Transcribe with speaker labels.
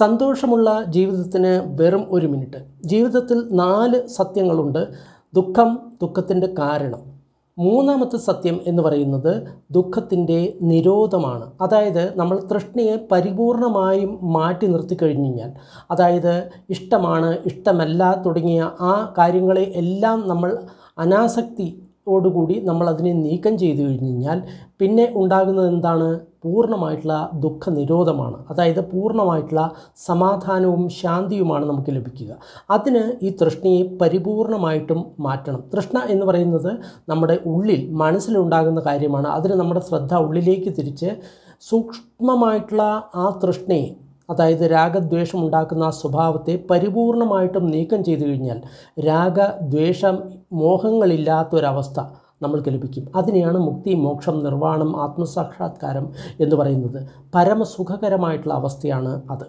Speaker 1: സന്തോഷമുള്ള ജീവിതത്തിന് വെറും ഒരു മിനിറ്റ് ജീവിതത്തിൽ നാല് സത്യങ്ങളുണ്ട് ദുഃഖം ദുഃഖത്തിൻ്റെ കാരണം മൂന്നാമത്തെ സത്യം എന്ന് പറയുന്നത് ദുഃഖത്തിൻ്റെ നിരോധമാണ് അതായത് നമ്മൾ തൃഷ്ണയെ പരിപൂർണമായും മാറ്റി നിർത്തി കഴിഞ്ഞു കഴിഞ്ഞാൽ അതായത് ഇഷ്ടമാണ് ഇഷ്ടമല്ല തുടങ്ങിയ ആ കാര്യങ്ങളെ എല്ലാം നമ്മൾ അനാസക്തി കൂടി നമ്മൾ അതിനെ നീക്കം ചെയ്തു കഴിഞ്ഞു കഴിഞ്ഞാൽ പിന്നെ ഉണ്ടാകുന്നത് എന്താണ് പൂർണ്ണമായിട്ടുള്ള ദുഃഖ നിരോധമാണ് അതായത് പൂർണ്ണമായിട്ടുള്ള സമാധാനവും ശാന്തിയുമാണ് നമുക്ക് ലഭിക്കുക അതിന് ഈ തൃഷ്ണയെ പരിപൂർണമായിട്ടും മാറ്റണം തൃഷ്ണ എന്ന് പറയുന്നത് നമ്മുടെ ഉള്ളിൽ മനസ്സിലുണ്ടാകുന്ന കാര്യമാണ് അതിന് നമ്മുടെ ശ്രദ്ധ ഉള്ളിലേക്ക് തിരിച്ച് സൂക്ഷ്മമായിട്ടുള്ള ആ തൃഷ്ണയെ അതായത് രാഗദ്വേഷം ഉണ്ടാക്കുന്ന ആ സ്വഭാവത്തെ പരിപൂർണമായിട്ടും നീക്കം ചെയ്തു കഴിഞ്ഞാൽ രാഗദ്വേഷം മോഹങ്ങളില്ലാത്തൊരവസ്ഥ നമ്മൾക്ക് ലഭിക്കും അതിനെയാണ് മുക്തി മോക്ഷം നിർവ്വാണം ആത്മസാക്ഷാത്കാരം എന്ന് പറയുന്നത് പരമസുഖകരമായിട്ടുള്ള അവസ്ഥയാണ് അത്